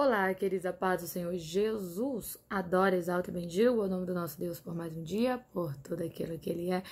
Olá, queridos, a paz do Senhor Jesus. Adoro, exalta e bendigo o nome do nosso Deus por mais um dia, por tudo aquilo que Ele é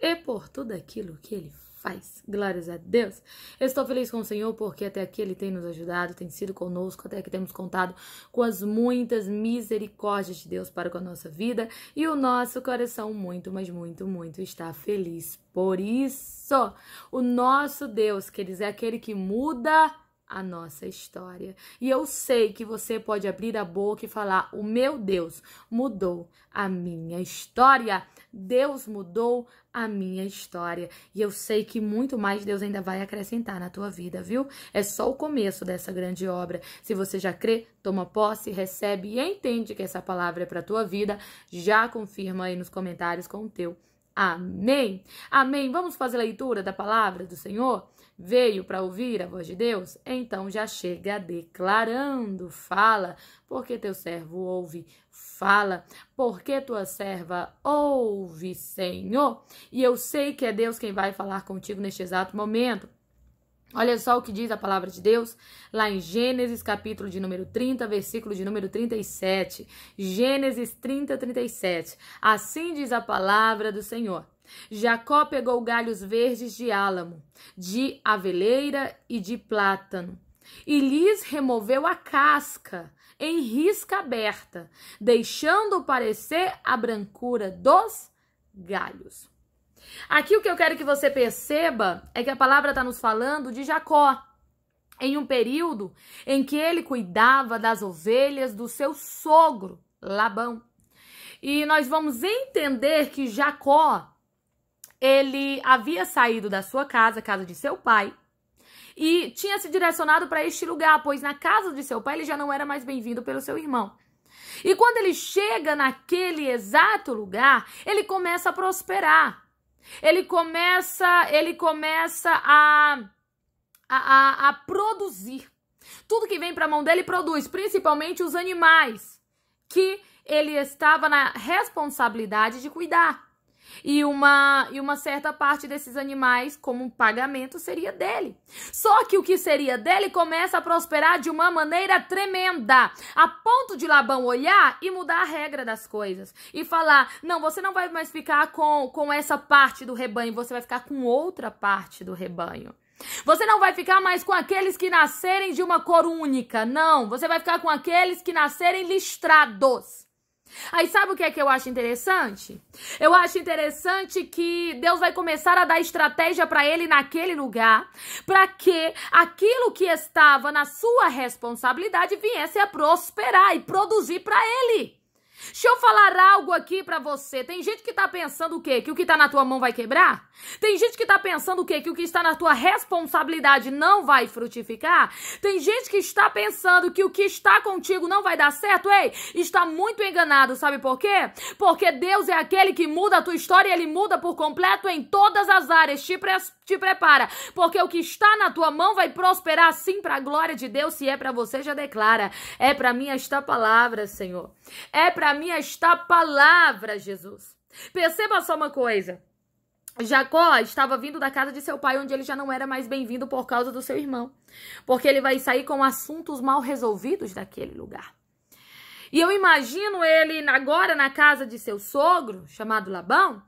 e por tudo aquilo que Ele faz. Glórias a Deus. Eu estou feliz com o Senhor porque até aqui Ele tem nos ajudado, tem sido conosco, até que temos contado com as muitas misericórdias de Deus para com a nossa vida e o nosso coração muito, mas muito, muito está feliz por isso. O nosso Deus, queridos, é aquele que muda a nossa história. E eu sei que você pode abrir a boca e falar: "O meu Deus mudou a minha história. Deus mudou a minha história". E eu sei que muito mais Deus ainda vai acrescentar na tua vida, viu? É só o começo dessa grande obra. Se você já crê, toma posse, recebe e entende que essa palavra é para tua vida, já confirma aí nos comentários com o teu Amém. Amém. Vamos fazer a leitura da palavra do Senhor? Veio para ouvir a voz de Deus? Então já chega declarando, fala, porque teu servo ouve, fala, porque tua serva ouve, Senhor. E eu sei que é Deus quem vai falar contigo neste exato momento. Olha só o que diz a palavra de Deus lá em Gênesis, capítulo de número 30, versículo de número 37. Gênesis 30, 37. Assim diz a palavra do Senhor. Jacó pegou galhos verdes de álamo, de aveleira e de plátano, e lhes removeu a casca em risca aberta, deixando parecer a brancura dos galhos. Aqui o que eu quero que você perceba é que a palavra está nos falando de Jacó, em um período em que ele cuidava das ovelhas do seu sogro, Labão. E nós vamos entender que Jacó ele havia saído da sua casa, casa de seu pai, e tinha se direcionado para este lugar, pois na casa de seu pai ele já não era mais bem-vindo pelo seu irmão. E quando ele chega naquele exato lugar, ele começa a prosperar. Ele começa, ele começa a, a, a, a produzir. Tudo que vem para a mão dele produz, principalmente os animais que ele estava na responsabilidade de cuidar. E uma, e uma certa parte desses animais, como um pagamento, seria dele. Só que o que seria dele começa a prosperar de uma maneira tremenda, a ponto de Labão olhar e mudar a regra das coisas e falar: não, você não vai mais ficar com, com essa parte do rebanho, você vai ficar com outra parte do rebanho. Você não vai ficar mais com aqueles que nascerem de uma cor única, não. Você vai ficar com aqueles que nascerem listrados. Aí sabe o que é que eu acho interessante? Eu acho interessante que Deus vai começar a dar estratégia para ele naquele lugar, para que aquilo que estava na sua responsabilidade viesse a prosperar e produzir para ele. Deixa eu falar algo aqui para você. Tem gente que tá pensando o quê? Que o que tá na tua mão vai quebrar? Tem gente que tá pensando o quê? Que o que está na tua responsabilidade não vai frutificar? Tem gente que está pensando que o que está contigo não vai dar certo? Ei, está muito enganado, sabe por quê? Porque Deus é aquele que muda a tua história e ele muda por completo em todas as áreas. Te, pre te prepara, porque o que está na tua mão vai prosperar sim para a glória de Deus, se é para você já declara. É para mim esta palavra, Senhor. É para mim esta palavra, Jesus. Perceba só uma coisa. Jacó estava vindo da casa de seu pai, onde ele já não era mais bem-vindo por causa do seu irmão, porque ele vai sair com assuntos mal resolvidos daquele lugar. E eu imagino ele agora na casa de seu sogro, chamado Labão,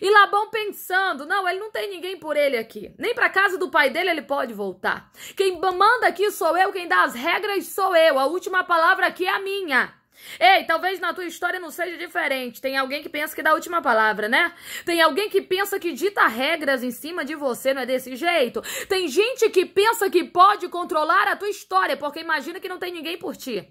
e Labão pensando: não, ele não tem ninguém por ele aqui, nem para casa do pai dele ele pode voltar. Quem manda aqui sou eu, quem dá as regras sou eu, a última palavra aqui é a minha. Ei, talvez na tua história não seja diferente. Tem alguém que pensa que dá a última palavra, né? Tem alguém que pensa que dita regras em cima de você, não é desse jeito? Tem gente que pensa que pode controlar a tua história, porque imagina que não tem ninguém por ti.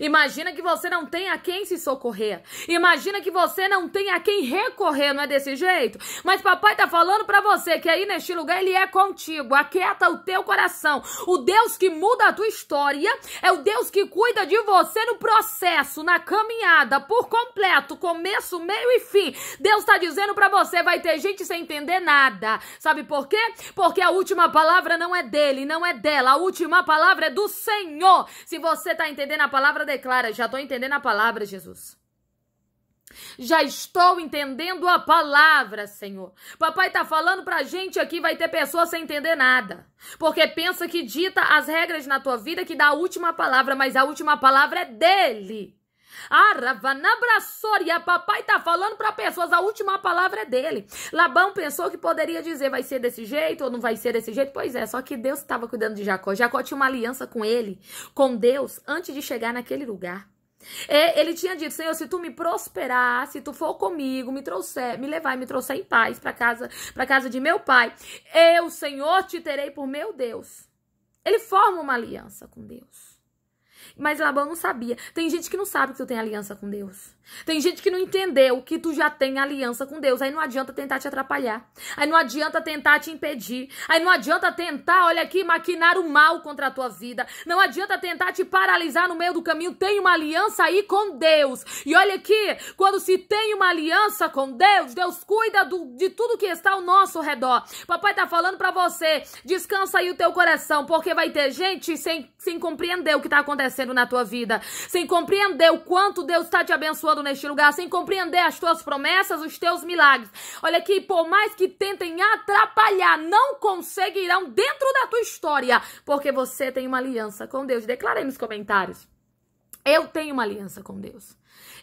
Imagina que você não tem a quem se socorrer. Imagina que você não tem a quem recorrer, não é desse jeito? Mas papai tá falando para você que aí neste lugar ele é contigo. Aquieta o teu coração. O Deus que muda a tua história é o Deus que cuida de você no processo, na caminhada, por completo, começo, meio e fim. Deus tá dizendo para você, vai ter gente sem entender nada. Sabe por quê? Porque a última palavra não é dele, não é dela. A última palavra é do Senhor. Se você tá entendendo a palavra palavra declara: já estou entendendo a palavra, Jesus. Já estou entendendo a palavra, Senhor. Papai está falando para a gente aqui, vai ter pessoas sem entender nada. Porque pensa que dita as regras na tua vida, que dá a última palavra, mas a última palavra é dele. Ah, a papai tá falando para pessoas, a última palavra é dele. Labão pensou que poderia dizer vai ser desse jeito ou não vai ser desse jeito. Pois é, só que Deus estava cuidando de Jacó. Jacó tinha uma aliança com ele, com Deus, antes de chegar naquele lugar. É, ele tinha dito, Senhor, se tu me prosperar, se tu for comigo, me trouxer, me levar e me trouxer em paz para casa, para casa de meu pai, eu, Senhor, te terei por meu Deus. Ele forma uma aliança com Deus. Mas Labão não sabia. Tem gente que não sabe que tu tem aliança com Deus. Tem gente que não entendeu que tu já tem aliança com Deus. Aí não adianta tentar te atrapalhar. Aí não adianta tentar te impedir. Aí não adianta tentar, olha aqui, maquinar o mal contra a tua vida. Não adianta tentar te paralisar no meio do caminho. Tem uma aliança aí com Deus. E olha aqui, quando se tem uma aliança com Deus, Deus cuida do, de tudo que está ao nosso redor. Papai tá falando para você, descansa aí o teu coração, porque vai ter gente sem, sem compreender o que tá acontecendo na tua vida, sem compreender o quanto Deus está te abençoando todo neste lugar, sem compreender as tuas promessas, os teus milagres. Olha que por mais que tentem atrapalhar, não conseguirão dentro da tua história, porque você tem uma aliança com Deus. Declarei nos comentários. Eu tenho uma aliança com Deus.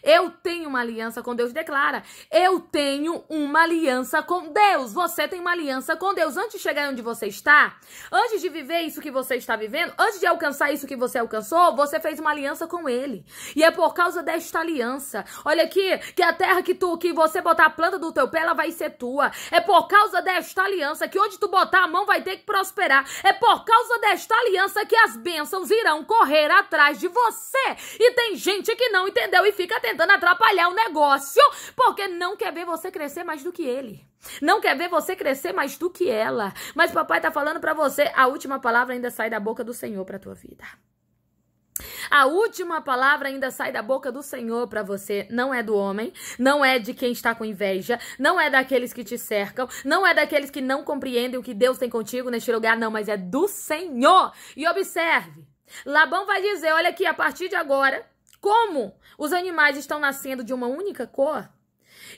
Eu tenho uma aliança com Deus, declara. Eu tenho uma aliança com Deus. Você tem uma aliança com Deus. Antes de chegar onde você está, antes de viver isso que você está vivendo, antes de alcançar isso que você alcançou, você fez uma aliança com Ele. E é por causa desta aliança. Olha aqui, que a terra que tu, que você botar a planta do teu pé, ela vai ser tua. É por causa desta aliança que onde tu botar a mão vai ter que prosperar. É por causa desta aliança que as bênçãos irão correr atrás de você. E tem gente que não entendeu e fica tentando tentando atrapalhar o negócio, porque não quer ver você crescer mais do que ele. Não quer ver você crescer mais do que ela. Mas papai tá falando para você, a última palavra ainda sai da boca do Senhor para tua vida. A última palavra ainda sai da boca do Senhor para você. Não é do homem, não é de quem está com inveja, não é daqueles que te cercam, não é daqueles que não compreendem o que Deus tem contigo neste lugar, não, mas é do Senhor. E observe, Labão vai dizer: olha aqui, a partir de agora, como os animais estão nascendo de uma única cor,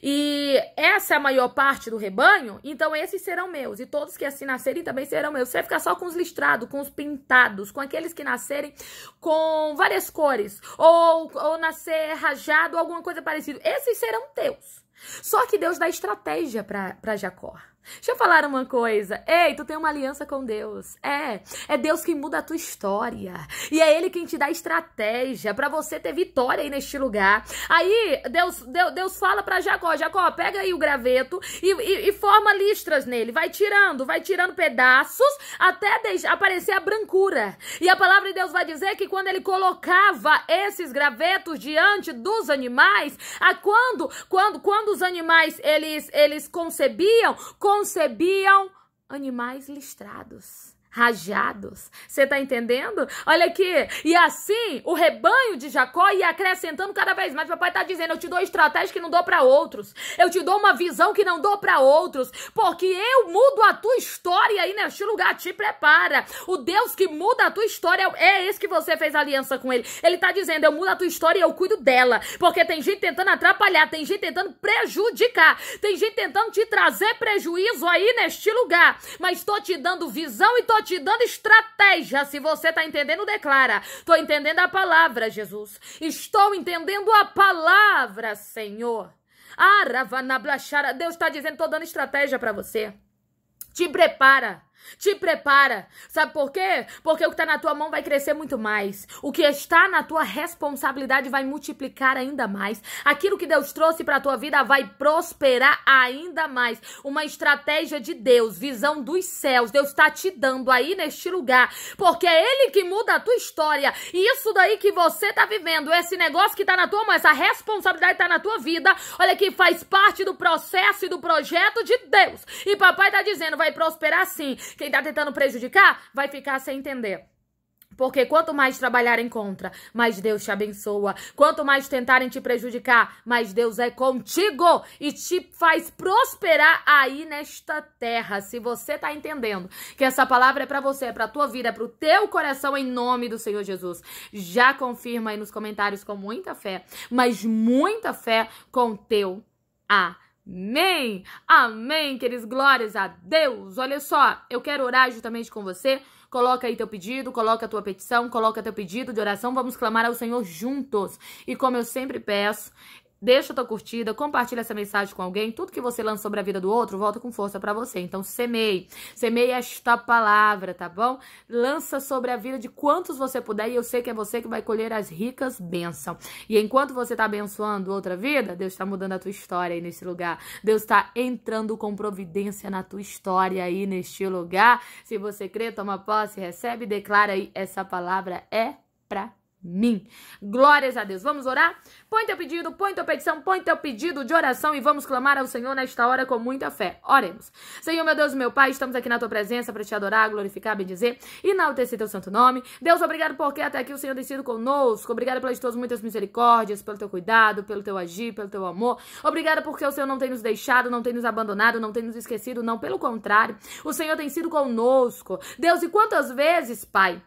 e essa é a maior parte do rebanho, então esses serão meus, e todos que assim nascerem também serão meus. Você vai ficar só com os listrados, com os pintados, com aqueles que nascerem com várias cores, ou, ou nascer rajado, alguma coisa parecida. Esses serão teus. Só que Deus dá estratégia para Jacó. Deixa eu falar uma coisa. Ei, tu tem uma aliança com Deus. É, é Deus que muda a tua história. E é ele quem te dá estratégia para você ter vitória aí neste lugar. Aí Deus Deus, Deus fala para Jacó, Jacó, pega aí o graveto e, e, e, forma listras nele. Vai tirando, vai tirando pedaços até deixar, aparecer a brancura. E a palavra de Deus vai dizer que quando ele colocava esses gravetos diante dos animais, a quando quando quando os animais eles eles concebiam com concebiam animais listrados rajados. Você tá entendendo? Olha aqui. E assim, o rebanho de Jacó ia acrescentando cada vez mais. Papai tá dizendo: "Eu te dou estratégia que não dou para outros. Eu te dou uma visão que não dou para outros, porque eu mudo a tua história aí neste lugar. Te prepara. O Deus que muda a tua história é, é esse que você fez aliança com ele. Ele tá dizendo: "Eu mudo a tua história e eu cuido dela", porque tem gente tentando atrapalhar, tem gente tentando prejudicar, tem gente tentando te trazer prejuízo aí neste lugar. Mas tô te dando visão e tô te dando estratégia. Se você tá entendendo, declara. Tô entendendo a palavra, Jesus. Estou entendendo a palavra, Senhor. Aravanablaxara. Ah, Deus está dizendo, tô dando estratégia para você. Te prepara. Te prepara. Sabe por quê? Porque o que está na tua mão vai crescer muito mais. O que está na tua responsabilidade vai multiplicar ainda mais. Aquilo que Deus trouxe para a tua vida vai prosperar ainda mais. Uma estratégia de Deus, visão dos céus. Deus está te dando aí neste lugar, porque é ele que muda a tua história. E isso daí que você está vivendo, esse negócio que está na tua mão, essa responsabilidade está na tua vida, olha que faz parte do processo e do projeto de Deus. E papai está dizendo, vai prosperar sim. Quem tá tentando prejudicar vai ficar sem entender. Porque quanto mais trabalharem contra, mais Deus te abençoa. Quanto mais tentarem te prejudicar, mais Deus é contigo e te faz prosperar aí nesta terra. Se você tá entendendo que essa palavra é para você, é para tua vida, é pro teu coração em nome do Senhor Jesus. Já confirma aí nos comentários com muita fé, mas muita fé com teu a Amém! Amém, queridos, glórias a Deus! Olha só, eu quero orar juntamente com você. Coloca aí teu pedido, coloca a tua petição, coloca teu pedido de oração. Vamos clamar ao Senhor juntos. E como eu sempre peço, deixa tua curtida, compartilha essa mensagem com alguém. Tudo que você lança sobre a vida do outro volta com força para você. Então semeie, semeie esta palavra, tá bom? Lança sobre a vida de quantos você puder e eu sei que é você que vai colher as ricas bênçãos. E enquanto você tá abençoando outra vida, Deus está mudando a tua história aí nesse lugar. Deus está entrando com providência na tua história aí neste lugar. Se você crê, toma posse, recebe, declara aí essa palavra é para mim. Glórias a Deus. Vamos orar? Põe teu pedido, põe tua petição, põe teu pedido de oração e vamos clamar ao Senhor nesta hora com muita fé. Oremos. Senhor, meu Deus, meu Pai, estamos aqui na tua presença para te adorar, glorificar, bendizer e enaltecer teu santo nome. Deus, obrigado porque até aqui o Senhor tem sido conosco. Obrigado pelas tuas muitas misericórdias, pelo teu cuidado, pelo teu agir, pelo teu amor. Obrigado porque o Senhor não tem nos deixado, não tem nos abandonado, não tem nos esquecido, não, pelo contrário. O Senhor tem sido conosco. Deus, e quantas vezes, Pai,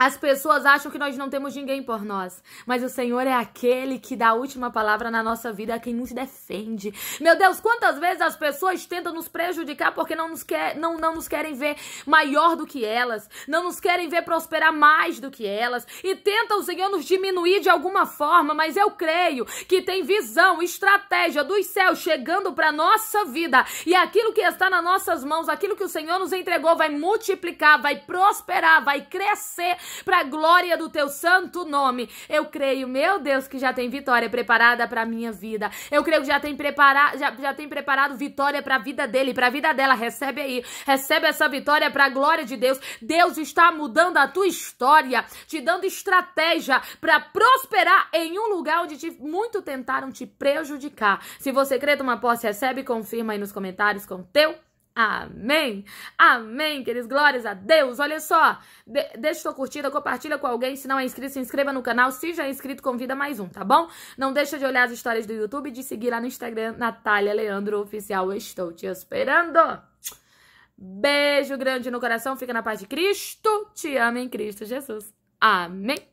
as pessoas acham que nós não temos ninguém por nós, mas o Senhor é aquele que dá a última palavra na nossa vida, é quem nos defende. Meu Deus, quantas vezes as pessoas tentam nos prejudicar porque não nos, quer, não, não nos querem ver maior do que elas, não nos querem ver prosperar mais do que elas, e tentam o Senhor nos diminuir de alguma forma, mas eu creio que tem visão, estratégia dos céus chegando para nossa vida, e aquilo que está nas nossas mãos, aquilo que o Senhor nos entregou, vai multiplicar, vai prosperar, vai crescer para a glória do teu santo nome. Eu creio, meu Deus, que já tem vitória preparada para minha vida. Eu creio que já tem preparado, já, já tem preparado vitória para a vida dele, para a vida dela. Recebe aí, recebe essa vitória para a glória de Deus. Deus está mudando a tua história, te dando estratégia para prosperar em um lugar onde te, muito tentaram te prejudicar. Se você crê, uma posse, recebe, confirma aí nos comentários com o teu Amém. Amém, queridos. Glórias a Deus. Olha só, de deixa sua curtida, compartilha com alguém. Se não é inscrito, se inscreva no canal. Se já é inscrito, convida mais um, tá bom? Não deixa de olhar as histórias do YouTube e de seguir lá no Instagram, Natália Leandro Oficial. Estou te esperando. Beijo grande no coração. Fica na paz de Cristo. Te amo em Cristo Jesus. Amém.